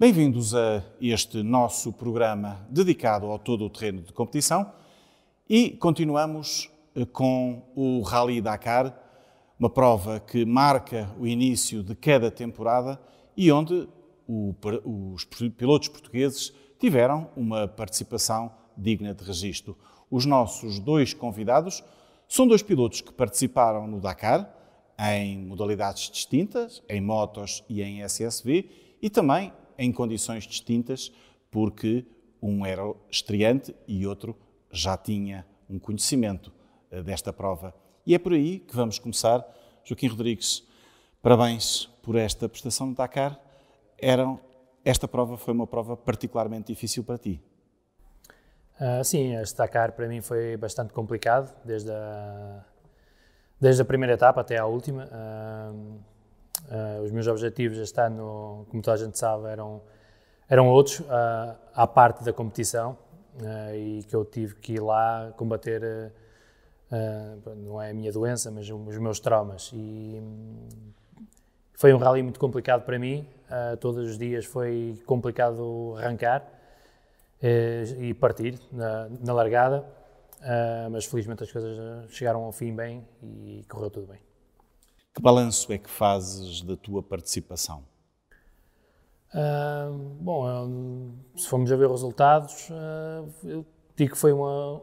Bem-vindos a este nosso programa dedicado ao todo o terreno de competição e continuamos eh, com o Rally Dakar, uma prova que marca o início de cada temporada e onde o, os pilotos portugueses tiveram uma participação digna de registro. Os nossos dois convidados são dois pilotos que participaram no Dakar em modalidades distintas, em motos e em SSV, e também em condições distintas, porque um era estreante e outro já tinha um conhecimento eh, desta prova. E é por aí que vamos começar. Joaquim Rodrigues, parabéns por esta prestação no Dakar. esta prova foi uma prova particularmente difícil para ti. Uh, sim, este Dakar para mim foi bastante complicado, desde a, desde a primeira etapa até à última. Uh, Uh, os meus objetivos este ano, como toda a gente sabe, eram, eram outros, uh, à parte da competição, uh, e que eu tive que ir lá combater, não é a minha doença, mas os meus traumas. E foi um rally muito complicado para mim, todos os dias foi complicado arrancar eh, e partir na, na largada, mas felizmente as coisas chegaram ao fim bem e correu tudo bem. Que balanço é que fazes da tua participação? Uh, bom, eu, se formos a ver resultados, uh, eu digo que foi, uma,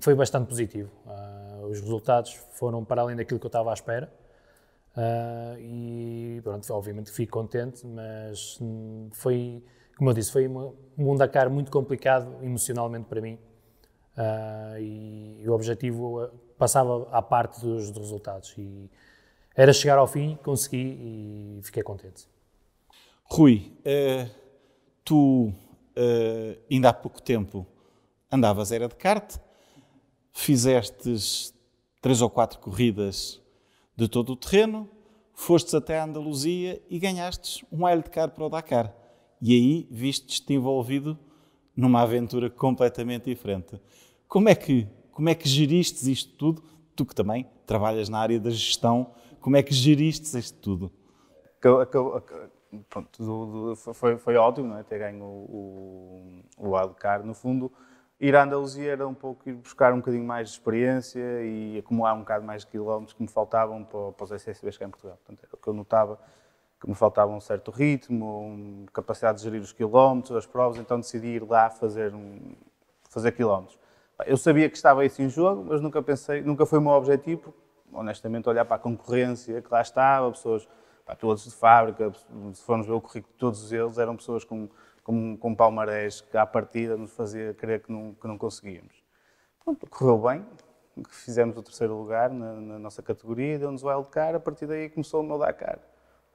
foi bastante positivo. Uh, os resultados foram para além daquilo que eu estava à espera. e pronto, obviamente fico contente, mas foi, como eu disse, foi mundo um cara muito complicado emocionalmente para mim. e, e o objetivo passava à parte dos, dos resultados. E, era chegar ao fim, consegui e fiquei contente. Rui, eh, tu eh, ainda há pouco tempo andavas era de kart, fizestes três ou quatro corridas de todo o terreno, fostes até a Andaluzia e ganhastes um wildcard para o Dakar. E aí vistes-te envolvido numa aventura completamente diferente. Como é que como é que geristes isto tudo? Tu que também trabalhas na área da gestão como é que geriste isto tudo? pronto, do, do, foi, foi ótimo não é? ter ganho o, o, o No fundo, ir à Andaluzia era um pouco ir buscar um bocadinho mais de experiência e acumular um bocado mais de quilómetros que me faltavam para, para os SSBs cá em Portugal. Portanto, o que eu notava que me faltava um certo ritmo, capacidade de gerir os quilómetros, as provas, então decidi ir lá fazer, um, fazer quilómetros. Eu sabia que estava isso em jogo, mas nunca pensei, nunca foi o meu objetivo, porque honestamente, olhar para a concorrência que lá estava, pessoas, para todos de fábrica, se formos ver o currículo de todos eles, eram pessoas com, com, com palmarés que à partida nos fazia crer que não, que não conseguíamos. Pronto, correu bem, fizemos o terceiro lugar na, na nossa categoria, deu-nos o wildcard, a partir daí começou o meu Dakar.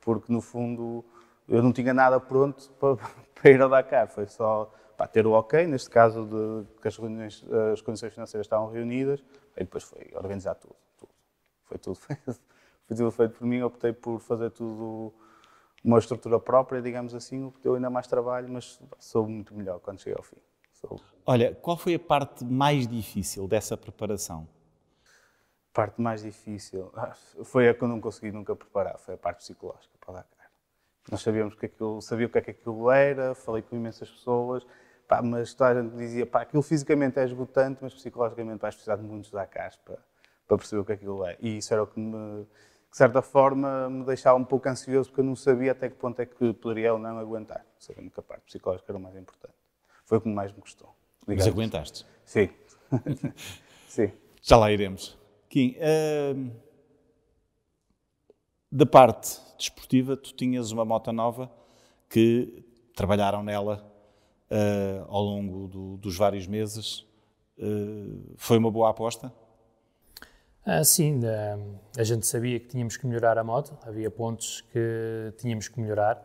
Porque, no fundo, eu não tinha nada pronto para, para ir ao Dakar, foi só para ter o ok, neste caso de que as, reuniões, as condições financeiras estavam reunidas, e depois foi organizar tudo foi tudo feito, foi tudo feito por mim, optei por fazer tudo uma estrutura própria, digamos assim, deu ainda mais trabalho, mas sou muito melhor quando cheguei ao fim. Sou... Olha, qual foi a parte mais difícil dessa preparação? parte mais difícil ah, foi a que eu não consegui nunca preparar, foi a parte psicológica para dar cara. Nós sabíamos que aquilo, sabia o que é que aquilo era, falei com imensas pessoas, pá, mas toda a gente dizia, pá, aquilo fisicamente é esgotante, mas psicologicamente vais precisar de muitos da para, para perceber o é que aquilo é. E isso era o que, me, de certa forma, me deixava um pouco ansioso, porque eu não sabia até que ponto é que poderia ou não aguentar, sabendo que a parte psicológica era o mais importante. Foi o que mais me custou. Mas aguentaste? Sim. Sim. Já lá iremos. Kim, uh, da parte desportiva, tu tinhas uma moto nova que trabalharam nela uh, ao longo do, dos vários meses. Uh, foi uma boa aposta? Ah, sim, a gente sabia que tínhamos que melhorar a moto, havia pontos que tínhamos que melhorar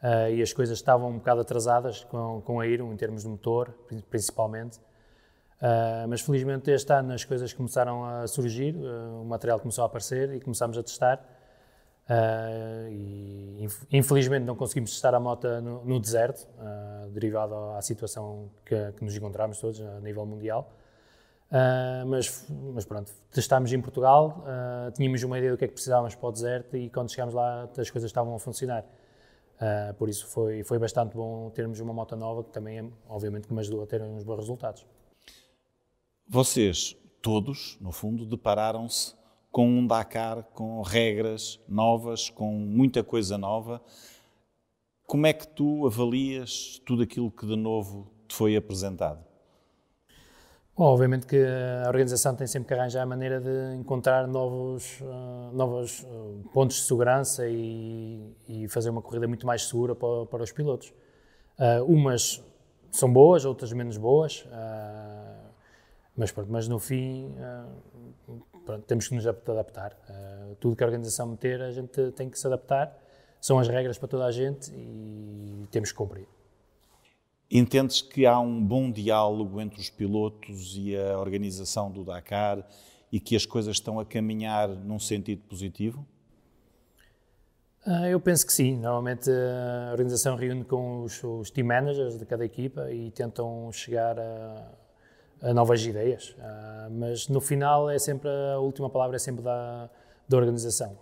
ah, e as coisas estavam um bocado atrasadas com, com a Iron, em termos de motor, principalmente. Ah, mas felizmente este ano as coisas começaram a surgir, o material começou a aparecer e começámos a testar. e infelizmente não conseguimos testar a moto no, no deserto, derivado à situação que, que nos encontramos todos a nível mundial. Uh, mas, mas, pronto, testámos em Portugal, uh, tínhamos uma ideia do que é que precisávamos para o deserto e quando chegámos lá as coisas estavam a funcionar. Uh, por isso foi, foi bastante bom termos uma moto nova que também, obviamente, que me ajudou a ter uns bons resultados. Vocês, todos, no fundo, depararam-se com um Dakar com regras novas, com muita coisa nova. Como é que tu avalias tudo aquilo que de novo te foi apresentado? Bom, obviamente que a organização tem sempre que arranjar a maneira de encontrar novos, uh, novos ah, pontos de segurança e, e, fazer uma corrida muito mais segura para, para os pilotos. Uh, umas são boas, outras menos boas, uh, mas, pronto, mas no fim pronto, temos que nos adaptar. tudo que a organização meter, a gente tem que se adaptar. São as regras para toda a gente e temos que cumprir. Entendes que há um bom diálogo entre os pilotos e a organização do Dakar e que as coisas estão a caminhar num sentido positivo? Ah, eu penso que sim. Normalmente ah, a organização reúne com os, os team managers de cada equipa e tentam chegar a, a novas ideias. Ah, mas no final é sempre a última palavra é sempre da, da organização.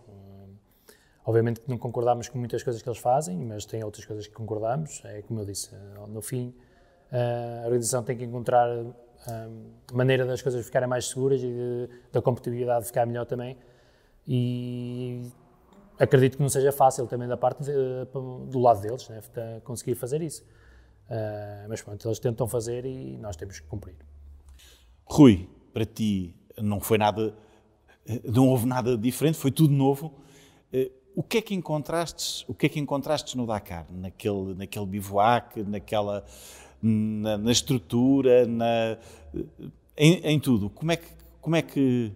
Obviamente que não concordamos com muitas coisas que eles fazem, mas tem outras coisas que concordamos. É como eu disse, eh, no fim, eh, a organização tem que encontrar a eh, maneira das coisas ficarem mais seguras e de, da competitividade ficar melhor também. E acredito que não seja fácil também da parte de, do lado deles né, de conseguir fazer isso. Uh, mas pronto, eles tentam fazer e nós temos que cumprir. Rui, para ti não foi nada, não houve nada diferente, foi tudo novo. Uh, o que é que encontrastes, o que é que encontrastes no Dakar, naquele, naquele bivouac, naquela, na, na estrutura, na, em, em, tudo? Como é que... Como é que...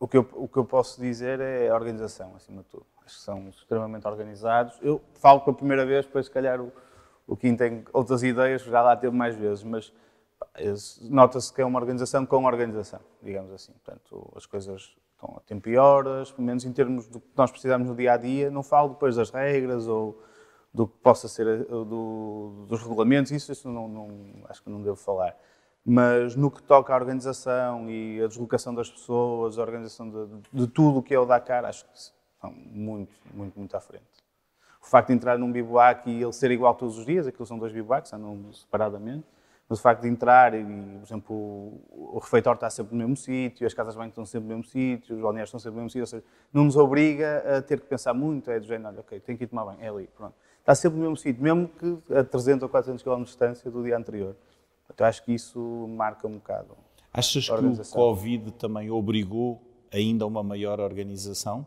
O, que eu, o que eu posso dizer é a organização, acima de tudo. Acho que são extremamente organizados. Eu falo pela primeira vez, depois se calhar o, o Kim tem outras ideias, já lá teve mais vezes, mas nota-se que é uma organização com organização, digamos assim. Portanto, as coisas estão a tempo e horas, pelo menos em termos do que nós precisamos no dia a dia. Não falo depois das regras ou do que possa ser do, dos regulamentos, isso, isso não, não, acho que não devo falar. Mas no que toca à organização e a deslocação das pessoas, a organização de, de tudo o que é o Dakar, acho que estão muito, muito, muito à frente. O facto de entrar num bivac e ele ser igual todos os dias, aquilo são dois bivacs, andam separadamente, mas o facto de entrar e, por exemplo, o, refeitório está sempre no mesmo sítio, as casas de banho estão sempre no mesmo sítio, os balneários estão sempre no mesmo sítio, ou seja, não nos obriga a ter que pensar muito, é do género, olha, ok, tenho que ir tomar banho, é ali, pronto. Está sempre no mesmo sítio, mesmo que a 300 ou 400 km de distância do dia anterior. Então acho que isso marca um bocado. Achas que o Covid também obrigou ainda a uma maior organização?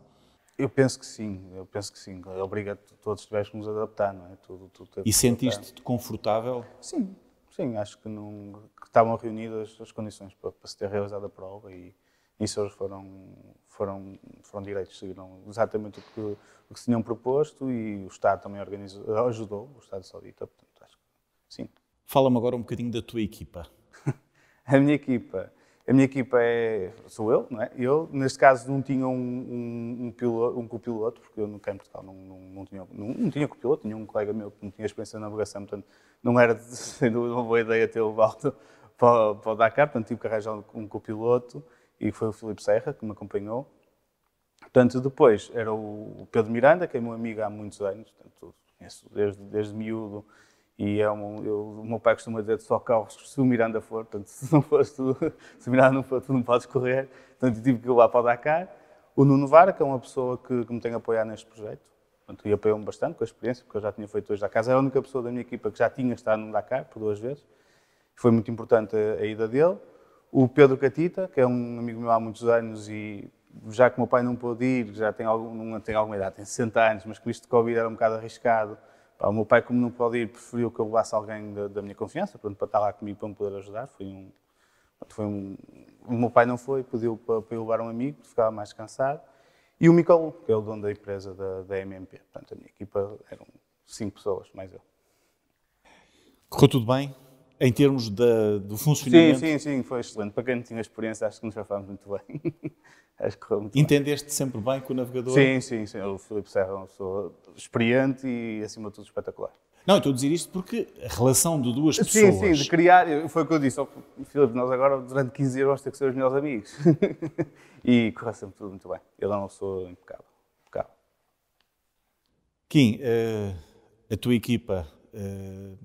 Eu penso que sim, eu penso que sim. Obriga todos tivéssemos que nos adaptar, não é? Tudo, tudo é e sentiste-te confortável? Sim, sim, acho que, não, que estavam reunidas as condições para, para, se ter realizado a prova e isso eles foram, foram, foram direitos, seguiram exatamente o que, o que se tinham proposto e o Estado também organizou, ajudou, o Estado Saudita, portanto, acho que sim. Fala-me agora um bocadinho da tua equipa. a minha equipa a minha equipa é, sou eu, não é? Eu, neste caso, não tinha um, um, um, piloto, um copiloto, porque eu nunca em Portugal não, não, não, tinha, não, não tinha copiloto, tinha um colega meu que não tinha experiência na navegação, portanto, não era, sem uma boa ideia ter o Valdo para, para o Dakar, portanto, tive que arranjar um copiloto, e foi o Filipe Serra que me acompanhou. Portanto, depois era o Pedro Miranda, que é meu amigo há muitos anos, portanto, desde, desde miúdo, e é um, eu, o meu pai costuma dizer: só carros se o Miranda for, portanto, se, não fores tu, se o Miranda não for, tu não podes correr. Portanto, tive que ir lá para o Dakar. O Nuno Vara, que é uma pessoa que, que me tem apoiado neste projeto, portanto, e apoiou-me bastante com a experiência, porque eu já tinha feito dois casa Era a única pessoa da minha equipa que já tinha estado no Dakar por duas vezes. Foi muito importante a, a ida dele. O Pedro Catita, que é um amigo meu há muitos anos e já que o meu pai não pôde ir, já tem, algum, não tem alguma idade, tem 60 anos, mas com isto de Covid era um bocado arriscado o meu pai, como não pode ir, preferiu que eu levasse alguém da, da minha confiança, pronto, para estar lá comigo para me poder ajudar. Foi um, foi um, o meu pai não foi, pediu para, para eu levar um amigo, ficava mais cansado. E o Micolu, que é o dono da empresa da, da MMP. Portanto, a minha equipa eram cinco pessoas, mais eu. Correu tudo bem? em termos do funcionamento. Sim, sim, sim, foi excelente. Para quem não tinha experiência, acho que nos safámos muito bem. acho que correu muito Entendeste bem. sempre bem com o navegador? Sim, sim, sim. O Filipe Serra é uma pessoa experiente e, acima de tudo, espetacular. Não, estou a dizer isto porque a relação de duas sim, pessoas. Sim, sim, de criar. Foi o que eu disse Filipe, nós agora, durante 15 anos, temos que ser os melhores amigos. e correu sempre tudo muito bem. Ele é uma pessoa impecável. impecável. Kim, uh, a tua equipa. Uh,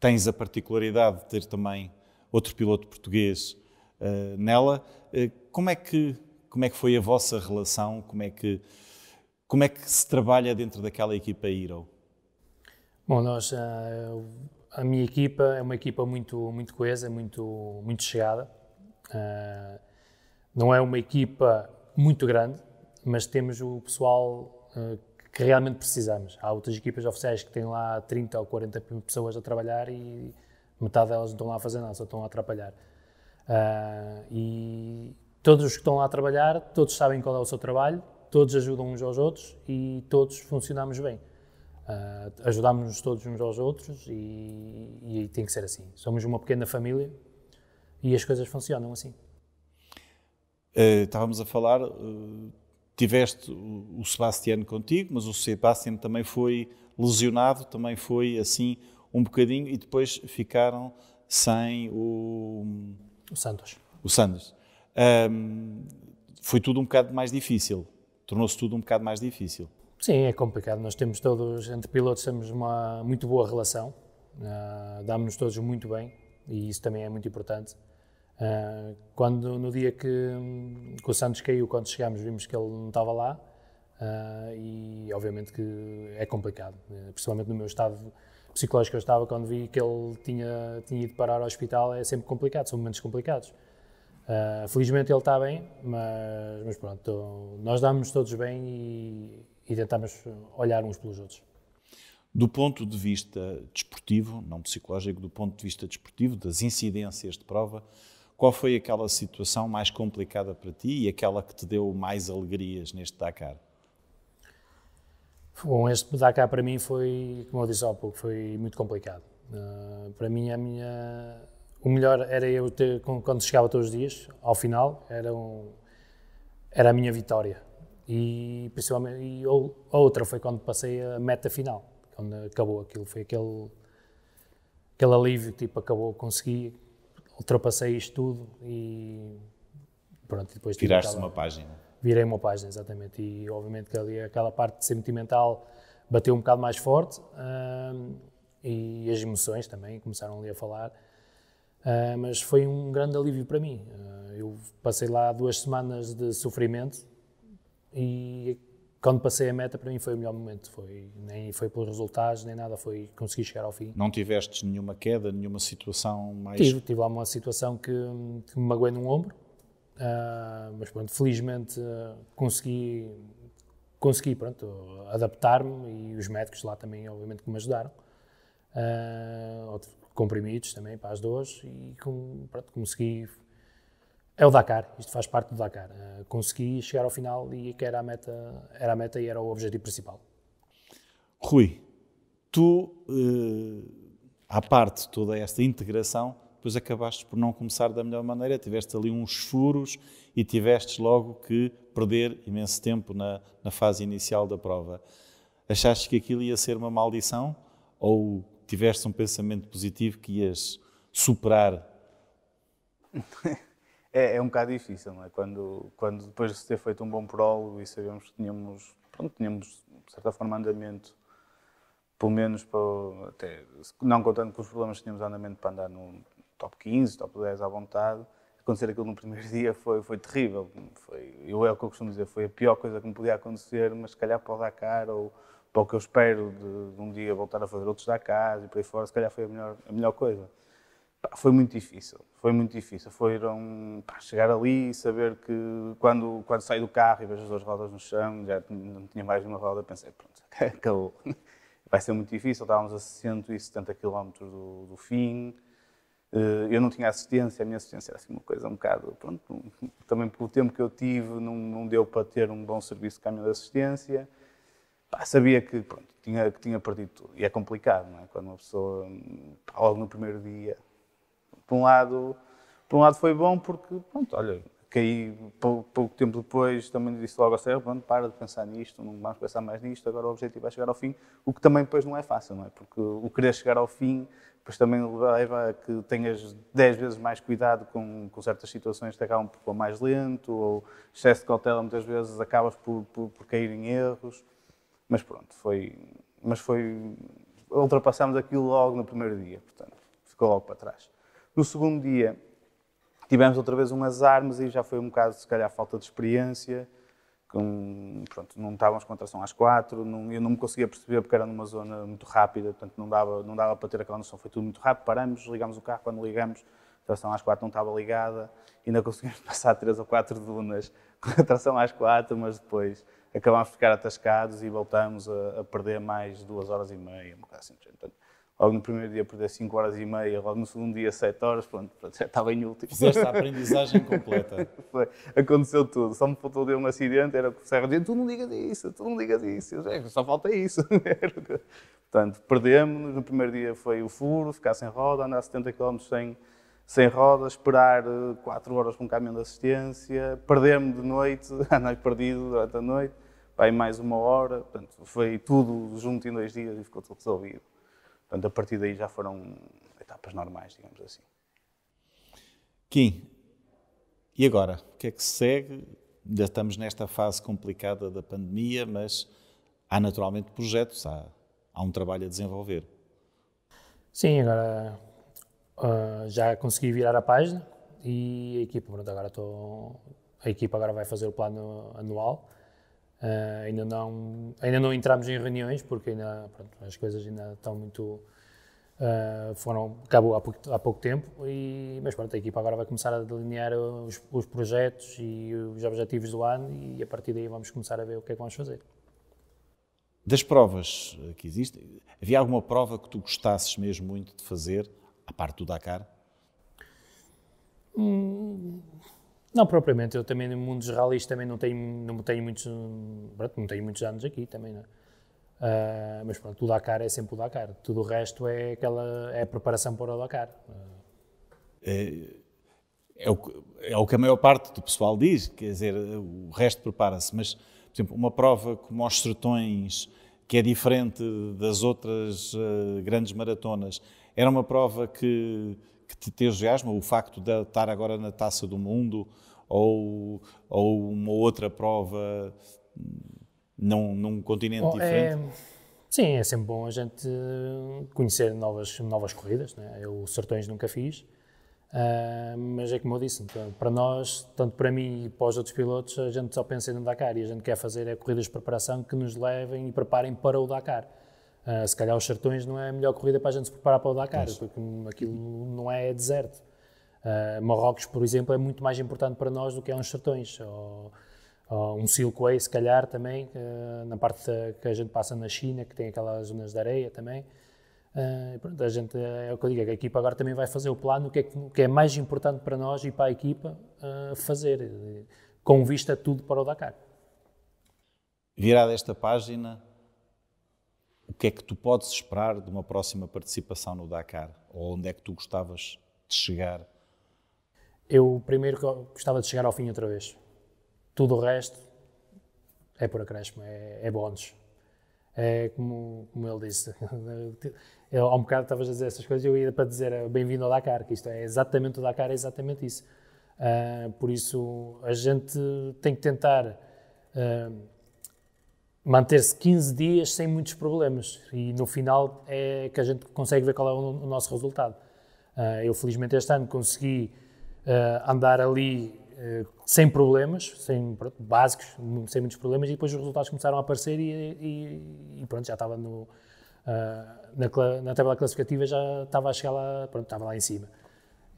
tens a particularidade de ter também outro piloto português uh, nela. Uh, como, é que, como é que foi a vossa relação? Como é que, como é que se trabalha dentro daquela equipa Hero? Bom, nós, eh, a minha equipa é uma equipa muito, muito coesa, muito, muito chegada. não é uma equipa muito grande, mas temos o pessoal que realmente precisamos. Há outras equipas oficiais que têm lá 30 ou 40 pessoas a trabalhar e metade delas não estão lá a fazer nada, só estão lá a atrapalhar. Uh, e todos os que estão lá a trabalhar, todos sabem qual é o seu trabalho, todos ajudam uns aos outros e todos funcionamos bem. Uh, ajudamos-nos todos uns aos outros e, e tem que ser assim. Somos uma pequena família e as coisas funcionam assim. Uh, estávamos a falar, uh, tiveste o Sebastiano contigo, mas o Sebastiano também foi lesionado, também foi assim um bocadinho e depois ficaram sem o. O Santos. O Santos. Um, foi tudo um bocado mais difícil. Tornou-se tudo um bocado mais difícil. Sim, é complicado. Nós temos todos, entre pilotos, temos uma muito boa relação. Uh, ah, damos-nos todos muito bem e isso também é muito importante. Uh, quando no dia que, que, o Santos caiu, quando chegámos, vimos que ele não estava lá uh, e obviamente que é complicado, eh, principalmente no meu estado psicológico eu estava quando vi que ele tinha, tinha ido parar ao hospital, é sempre complicado, são momentos complicados. Ah, felizmente ele está bem, mas, mas pronto, tô, nós damos todos bem e, e tentamos olhar uns pelos outros. Do ponto de vista desportivo, não psicológico, do ponto de vista desportivo, das incidências de prova, qual foi aquela situação mais complicada para ti e aquela que te deu mais alegrias neste Dakar? Bom, este Dakar para mim foi, como eu disse há pouco, foi muito complicado. Uh, para mim, a minha, o melhor era eu ter, quando chegava todos os dias, ao final, era, um, era a minha vitória. E, principalmente, e outra foi quando passei a meta final, quando acabou aquilo. Foi aquele, aquele alívio, tipo, acabou, consegui, ultrapassei isto tudo e pronto. Depois Tiraste aquela, uma página. Virei uma página, exatamente. E obviamente que ali aquela parte sentimental bateu um bocado mais forte e as emoções também começaram ali a falar. Uh, mas foi um grande alívio para mim. Uh, eu passei lá duas semanas de sofrimento e quando passei a meta, para mim foi o melhor momento. Foi, nem foi pelos resultados, nem nada, foi conseguir chegar ao fim. Não tiveste nenhuma queda, nenhuma situação mais. Tive, tive lá uma situação que, que me magoei num ombro, uh, mas pronto, felizmente uh, consegui, consegui pronto, adaptar-me e os médicos lá também, obviamente, que me ajudaram. Uh, comprimidos também para as duas e com, pronto, consegui é o Dakar, isto faz parte do Dakar. Uh, consegui chegar ao final e que era a meta, era a meta e era o objetivo principal. Rui, tu, uh, à parte de toda esta integração, depois acabaste por não começar da melhor maneira, tiveste ali uns furos e tiveste logo que perder imenso tempo na, na fase inicial da prova. Achaste que aquilo ia ser uma maldição ou tiveste um pensamento positivo que ias superar? É, é um bocado difícil, não é? Quando, quando depois de ter feito um bom prólogo e sabemos que tínhamos, pronto, tínhamos de certa forma, andamento, pelo menos para, até, não contando com os problemas, tínhamos andamento para andar no top 15, top 10 à vontade. Acontecer aquilo no primeiro dia foi, foi terrível. Foi, eu é o que eu costumo dizer, foi a pior coisa que me podia acontecer, mas se calhar para o Dakar ou para o que eu espero de, de um dia voltar a fazer outros Dakar e por aí fora, se calhar foi a melhor, a melhor coisa. Pá, foi muito difícil, foi muito difícil. Foram pá, chegar ali e saber que quando, quando saí do carro e vejo as duas rodas no chão, já não tinha mais uma roda, pensei, pronto, acabou. Vai ser muito difícil, estávamos a 170 km do, do fim, eh, eu não tinha assistência, a minha assistência era assim uma coisa um bocado, pronto, também pelo tempo que eu tive, não, não deu para ter um bom serviço de caminho de assistência. Pá, sabia que, pronto, tinha, que tinha perdido tudo. E é complicado, não é? Quando uma pessoa, logo no primeiro dia, por um lado, por um lado foi bom porque, pronto, olha, caí pouco, pouco tempo depois, também disse logo ao Serra, pronto, para de pensar nisto, não vamos pensar mais nisto, agora o objetivo é chegar ao fim, o que também depois não é fácil, não é? Porque o querer chegar ao fim, depois também leva a que tenhas 10 vezes mais cuidado com, com certas situações que acabam por mais lento, ou excesso de cautela muitas vezes acabas por, por, por cair em erros, mas pronto, foi... Mas foi ultrapassámos aquilo logo no primeiro dia, portanto, ficou logo para trás. No segundo dia, tivemos outra vez um azar, mas aí já foi um bocado, se calhar, falta de experiência. Com, pronto, não estávamos com tração às quatro, não, eu não me conseguia perceber porque era numa zona muito rápida, portanto não dava, não dava para ter aquela noção, foi tudo muito rápido, paramos, ligámos o carro, quando ligamos, a tração às quatro não estava ligada, ainda conseguimos passar três ou quatro dunas com a tração às quatro, mas depois acabámos por ficar atascados e voltámos a, a, perder mais duas horas e meia, um bocado assim, portanto, logo no primeiro dia perder 5 horas e meia, logo no segundo dia 7 horas, pronto, pronto já estava em último. Fizeste a aprendizagem completa. Foi, aconteceu tudo, só me faltou de um acidente, era que o Serra dizia, tu não digas isso, tu não digas isso, eu, já, é, só falta isso. Portanto, perdemos, no primeiro dia foi o furo, ficar sem roda, andar 70 km sem, sem roda, esperar 4 eh, horas com um caminhão de assistência, perder-me de noite, andar perdido durante a noite, vai mais uma hora, portanto, foi tudo junto em dois dias e ficou tudo resolvido. Portanto, a partir daí já foram etapas normais, digamos assim. Kim, e agora? O que é que segue? Ainda estamos nesta fase complicada da pandemia, mas há naturalmente projetos, há, há um trabalho a desenvolver. Sim, agora uh, já consegui virar a página e a equipa, pronto, agora estou. A equipa agora vai fazer o plano anual Uh, ainda, não, ainda não entramos em reuniões porque ainda, pronto, as coisas ainda estão muito. Uh, foram, acabou há pouco, há pouco tempo, e, mas pronto, a equipa agora vai começar a delinear os, os, projetos e os objetivos do ano e a partir daí vamos começar a ver o que é que vamos fazer. Das provas que existem, havia alguma prova que tu gostasses mesmo muito de fazer, à parte do Dakar? Hum não, propriamente. Eu também no mundo dos rallies também não tenho, não tenho, muitos, não tenho muitos anos aqui também, não é? uh, mas pronto, o Dakar é sempre o Dakar. Tudo o resto é aquela é preparação para o Dakar. Uh. É, é, o, é o que a maior parte do pessoal diz, quer dizer, o resto prepara-se. Mas, por exemplo, uma prova como os Sertões, que é diferente das outras uh, grandes maratonas, era uma prova que, que te, te entusiasma, o facto de estar agora na Taça do Mundo ou, ou uma outra prova num, num continente é diferente? É... Sim, é sempre bom a gente conhecer novas, novas corridas. Né? Eu Sertões nunca fiz, uh, mas é como eu disse, então, para nós, tanto para mim e para os outros pilotos, a gente só pensa em Dakar e a gente quer fazer é corridas de preparação que nos levem e preparem para o Dakar. Uh, se calhar os Sertões não é a melhor corrida para a gente se preparar para o Dakar, porque aquilo não é deserto. Uh, Marrocos, por exemplo, é muito mais importante para nós do que é uns Sertões. Ou, ou um Silkway, se calhar, também, uh, na parte da, que a gente passa na China, que tem aquelas zonas de areia também. Uh, pronto, a gente, é o que eu digo, é a equipa agora também vai fazer o plano, o que é, que é mais importante para nós e para a equipa uh, fazer, com vista tudo para o Dakar. Virada esta página, o que é que tu podes esperar de uma próxima participação no Dakar? Ou onde é que tu gostavas de chegar? Eu primeiro gostava de chegar ao fim outra vez. Tudo o resto é por acréscimo, é, é bónus. É como, como ele disse. Eu, há um bocado estavas a dizer essas coisas eu ia para dizer eh, bem-vindo ao Dakar, que isto é exatamente o Dakar, é exatamente isso. Uh, por isso a gente tem que tentar. Uh, manter-se 15 dias sem muitos problemas e no final é que a gente consegue ver qual é o, nosso resultado. Uh, eu, felizmente, este ano consegui uh, andar ali uh, sem problemas, sem pronto, básicos, sem muitos problemas, e depois os resultados começaram a aparecer e, e, e pronto, já estava no, na, na, tabela classificativa, já estava a chegar lá, pronto, estava lá em cima.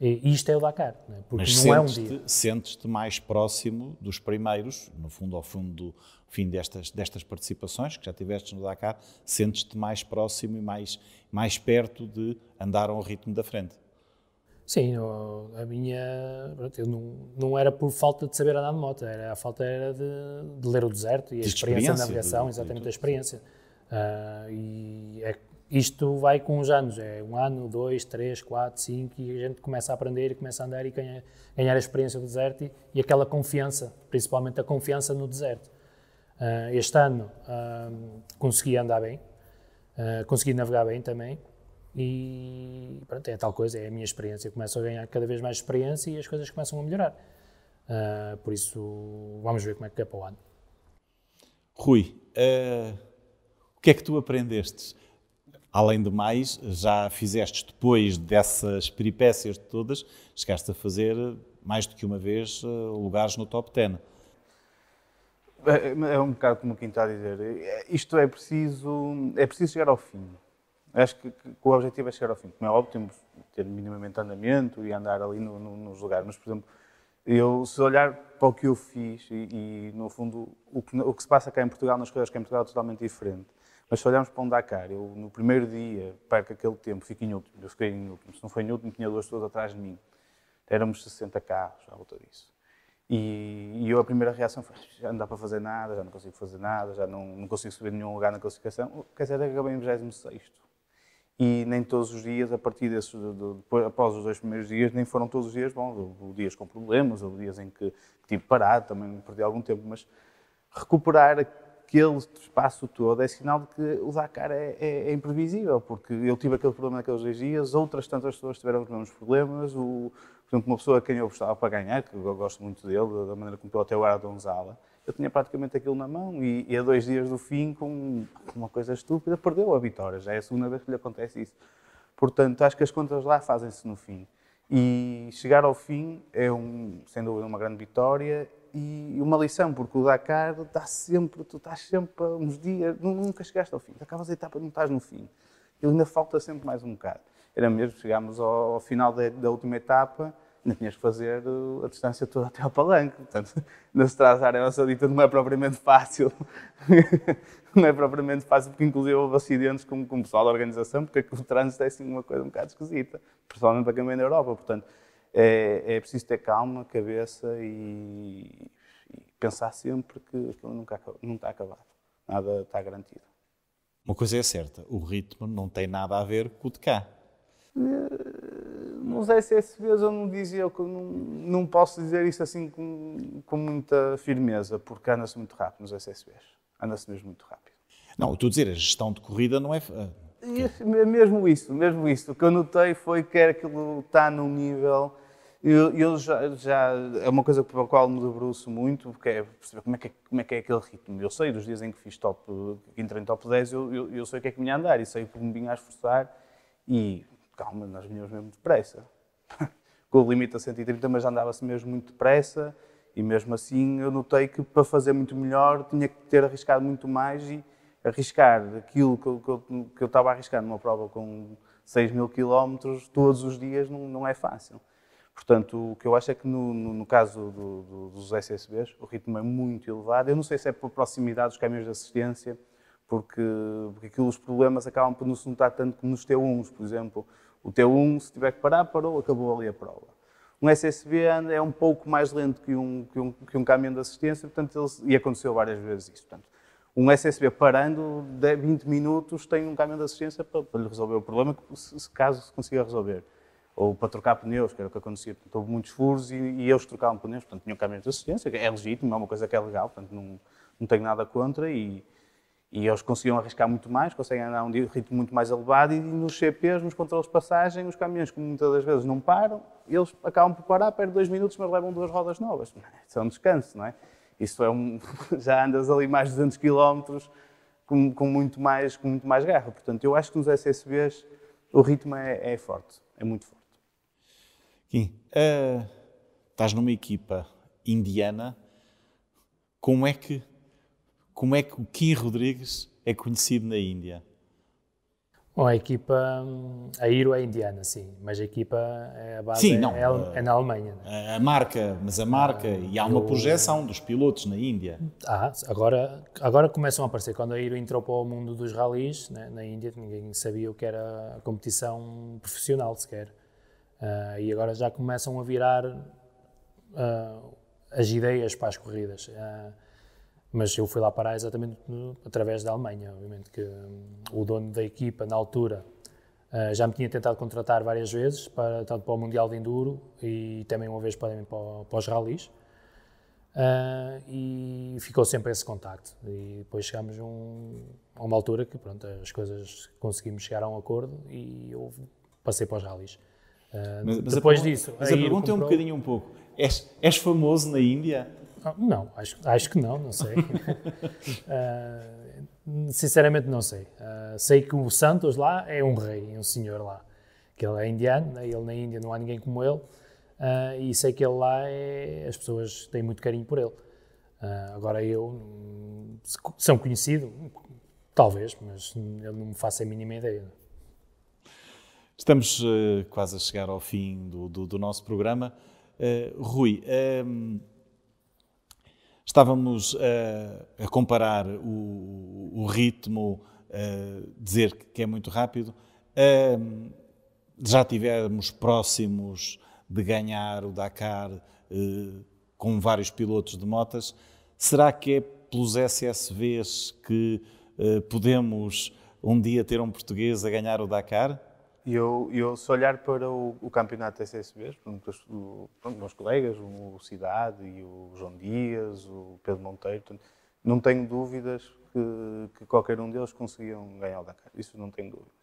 E isto é o Dakar, né? porque Mas não é um dia. Sentes-te mais próximo dos primeiros, no fundo ao fundo do, fim destas, destas participações que já tiveste no Dakar, sentes-te mais próximo e mais, mais perto de andar ao ritmo da frente? Sim, eu, a minha. Eu não, não era por falta de saber andar de moto, era, a falta era de, de ler o deserto e a de experiência, experiência de navegação, de, exatamente a experiência. Uh, e é, isto vai com os anos, é um ano, dois, três, quatro, cinco, e a gente começa a aprender e começa a andar e ganha, ganhar a experiência do deserto e, e aquela confiança, principalmente a confiança no deserto. Uh, este ano uh, consegui andar bem, uh, consegui navegar bem também. E pronto, é tal coisa, é a minha experiência. Eu começo a ganhar cada vez mais experiência e as coisas começam a melhorar. Eh, por isso, vamos ver como é que é para o ano. Rui, o que é que tu aprendeste? Além do mais, já fizeste depois dessas peripécias todas, chegaste a fazer mais do que uma vez lugares no top 10 é, é, um bocado como o Quinto está a dizer. É, isto é preciso, é preciso chegar ao fim. Acho que, que, que o objetivo é chegar ao fim. Como é óbvio, temos ter minimamente andamento e andar ali no, no, nos lugares. Mas, por exemplo, eu, se olhar para o que eu fiz e, e no fundo, o que, o que, se passa cá em Portugal, nas coisas que em Portugal, é totalmente diferente. Mas se olharmos para um Dakar, eu no primeiro dia perco aquele tempo, fico em último. Eu fiquei em último. Se não foi em último, tinha duas pessoas atrás de mim. Éramos 60 carros à volta disso. E, e eu a primeira reação foi, já não dá para fazer nada, já não consigo fazer nada, já não, não consigo subir nenhum lugar na classificação. Quer dizer, acabei em 26 e nem todos os dias, a partir desses, depois, após os dois primeiros dias, nem foram todos os dias bom dias com problemas, ou dias em que, que tive parado, também perdi algum tempo, mas recuperar aquele espaço todo é sinal de que o Dakar é, é, é imprevisível, porque eu tive aquele problema naqueles dois dias, outras tantas pessoas tiveram os mesmos problemas, o, Portanto, uma pessoa a quem eu gostava para ganhar, que eu gosto muito dele, da maneira como ele até o era Donzala, eu tinha praticamente aquilo na mão e, e a dois dias do fim, com uma coisa estúpida, perdeu a vitória. Já é a segunda vez que lhe acontece isso. Portanto, acho que as contas lá fazem-se no fim. E chegar ao fim é, um, sem dúvida, uma grande vitória e uma lição, porque o Dakar dá sempre, tu estás sempre uns dias, nunca chegaste ao fim. Acabas a etapa, não estás no fim. ainda falta sempre mais um bocado. Era mesmo, chegámos ao, ao final da, da última etapa, não tinhas que fazer a distância toda até ao palanque. Portanto, na Estrasar Saudita não é propriamente fácil. não é propriamente fácil, porque inclusive houve acidentes com, com o pessoal da organização, porque é o trânsito é assim uma coisa um bocado esquisita, principalmente para quem vem da Europa. Portanto, é, é preciso ter calma, cabeça e, e pensar sempre que aquilo nunca, não está acabado. Nada está garantido. Uma coisa é certa, o ritmo não tem nada a ver com o de cá. Eh, nos SSBs eu não dizia, eu não, não posso dizer isso assim com, com muita firmeza, porque anda-se muito rápido nos SSBs. É anda-se mesmo muito rápido. Não, estou a dizer, a gestão de corrida não é. Ah, mesmo isso, mesmo isso. O que eu notei foi que era aquilo está num nível. Eu, eu já, já, é uma coisa pela qual me debruço muito, porque é perceber como é, que, como é que é aquele ritmo. Eu sei, dos dias em que fiz top, entrei em top 10, eu, eu, eu sei o que é que me ia andar e sei como me vinha a esforçar e calma, nós vinhamos mesmo depressa. Com o limite a 130, mas andava-se mesmo muito depressa e mesmo assim eu notei que para fazer muito melhor tinha que ter arriscado muito mais e arriscar aquilo que eu, que eu, que eu estava arriscando numa prova com 6 mil quilómetros todos os dias não, não, é fácil. Portanto, o que eu acho é que no, no, no caso do, do, dos SSBs o ritmo é muito elevado. Eu não sei se é por proximidade dos caminhos de assistência, porque, porque aquilo, os problemas acabam por nos notar tanto como nos T1s, por exemplo. O T1, se tiver que parar, parou, acabou ali a prova. Um SSB é um pouco mais lento que um, que um, que um caminhão de assistência, portanto, e aconteceu várias vezes isso. Portanto, um SSB parando, 20 minutos, tem um caminhão de assistência para, para lhe resolver o problema, caso se consiga resolver. Ou para trocar pneus, que era o que acontecia. Portanto, houve muitos furos e, e eles trocavam pneus, portanto, tinham caminhões de assistência, é legítimo, é uma coisa que é legal, portanto, não, não tenho nada contra e, e eles conseguiam arriscar muito mais, conseguem andar a um ritmo muito mais elevado e nos CPs, nos controles de passagem, os caminhões, como muitas das vezes não param, eles acabam por parar, perdem dois minutos, mas levam duas rodas novas. Isso é um descanso, não é? Isso é um... já andas ali mais de 200 km com, com, muito mais, com muito mais garra. Portanto, eu acho que nos SSBs o ritmo é, é forte, é muito forte. Kim, uh, estás numa equipa indiana, como é que como é que o Kim Rodrigues é conhecido na Índia? Bom, a equipa, a Iro é indiana, sim, mas a equipa, é, a base sim, é não, é, eh, é, na Alemanha. Né? É a marca, mas a marca, ah, e há uma projeção dos pilotos na Índia. Ah, agora, agora começam a aparecer. Quando a Iro entrou para o mundo dos ralis né, na Índia, ninguém sabia o que era a competição profissional sequer. Uh, e agora já começam a virar uh, as ideias para as corridas. Uh, mas eu fui lá parar exatamente através da Alemanha, obviamente, que hum, o dono da equipa, na altura, eh, já me tinha tentado contratar várias vezes, para, tanto para o Mundial de Enduro e também uma vez para, para, para os ralis. Eh, e ficou sempre esse contacto. E depois chegámos um, a uma altura que pronto, as coisas conseguimos chegar a um acordo e eu passei para os ralis. Eh, mas, mas depois a, disso. Mas a pergunta comprou... é um bocadinho um pouco. És, és famoso na Índia? Ah, não, acho, acho que não, não sei. uh, sinceramente, não sei. Uh, sei que o Santos lá é um rei, é um senhor lá. Que ele é indiano, né? ele na Índia não há ninguém como ele. Uh, e sei que ele lá é, as pessoas têm muito carinho por ele. agora eu, se, são é conhecido, talvez, mas eu não me faço a mínima ideia. Estamos eh, quase a chegar ao fim do, do, do nosso programa. Eh, Rui, um eh, Estávamos a, eh, a comparar o, o ritmo, eh, dizer que é muito rápido. Eh, já tivemos próximos de ganhar o Dakar com vários pilotos de motas. Será que é pelos SSVs que podemos um dia ter um português a ganhar o Dakar? E eu, eu, se olhar para o, o campeonato da para os meus colegas, o Cidade e o João Dias, o Pedro Monteiro, não tenho dúvidas que, que qualquer um deles conseguiam ganhar o Dakar. Isso não tenho dúvidas.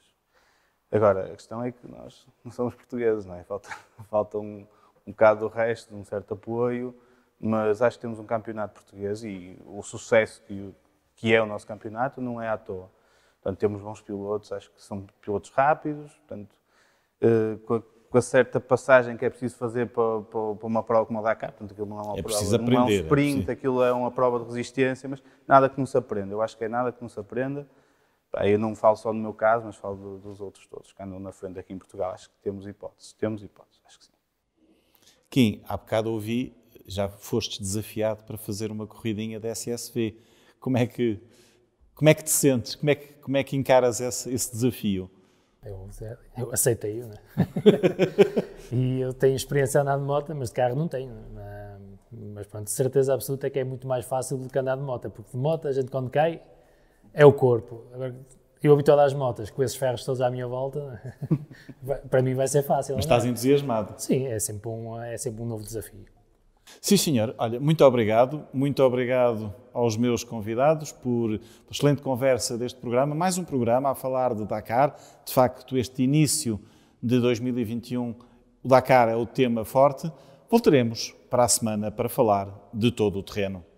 Agora, a questão é que nós não somos portugueses, não é? Falta, falta um, um bocado do resto, um certo apoio, mas acho que temos um campeonato português e o sucesso que, que é o nosso campeonato não é à toa. Portanto, temos bons pilotos, acho que são pilotos rápidos, portanto, eh, com a, com a certa passagem que é preciso fazer para, para, para, uma prova como a Dakar, portanto, aquilo não é uma é prova, aprender, não é um sprint, é aquilo é uma prova de resistência, mas nada que não se aprenda, eu acho que é nada que não se aprenda, eu não falo só do meu caso, mas falo dos outros todos que andam na frente aqui em Portugal. Acho que temos hipóteses, temos hipóteses, acho que sim. Kim, há bocado ouvi, já foste desafiado para fazer uma corridinha da SSV. Como é que como é que te sentes? Como é que, como é que encaras esse, esse desafio? Eu, eu aceitei, né? e eu tenho experiência a andar de moto, mas de carro não tenho. Né? Mas pronto, certeza absoluta é que é muito mais fácil do que andar de moto, porque de moto a gente quando cai é o corpo. Agora, eu habituado às motas, com esses ferros todos à minha volta, né? para mim vai ser fácil. Mas estás entusiasmado? Sim, é sempre, um, é sempre um novo desafio. Sim, senhor. Olha, muito obrigado. Muito obrigado aos meus convidados por excelente conversa deste programa. Mais um programa a falar de Dakar. De facto, este início de 2021, o Dakar é o tema forte. Voltaremos para a semana para falar de todo o terreno.